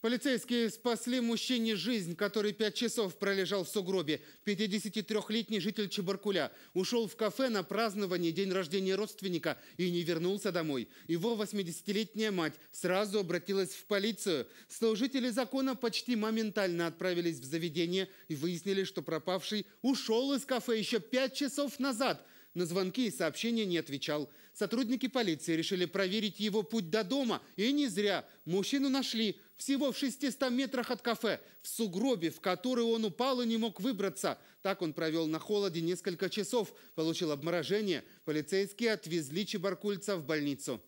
Полицейские спасли мужчине жизнь, который пять часов пролежал в сугробе. 53-летний житель Чебаркуля ушел в кафе на празднование день рождения родственника и не вернулся домой. Его 80-летняя мать сразу обратилась в полицию. Служители закона почти моментально отправились в заведение и выяснили, что пропавший ушел из кафе еще пять часов назад – на звонки и сообщения не отвечал. Сотрудники полиции решили проверить его путь до дома. И не зря. Мужчину нашли всего в 600 метрах от кафе, в сугробе, в который он упал и не мог выбраться. Так он провел на холоде несколько часов, получил обморожение. Полицейские отвезли Чебаркульца в больницу.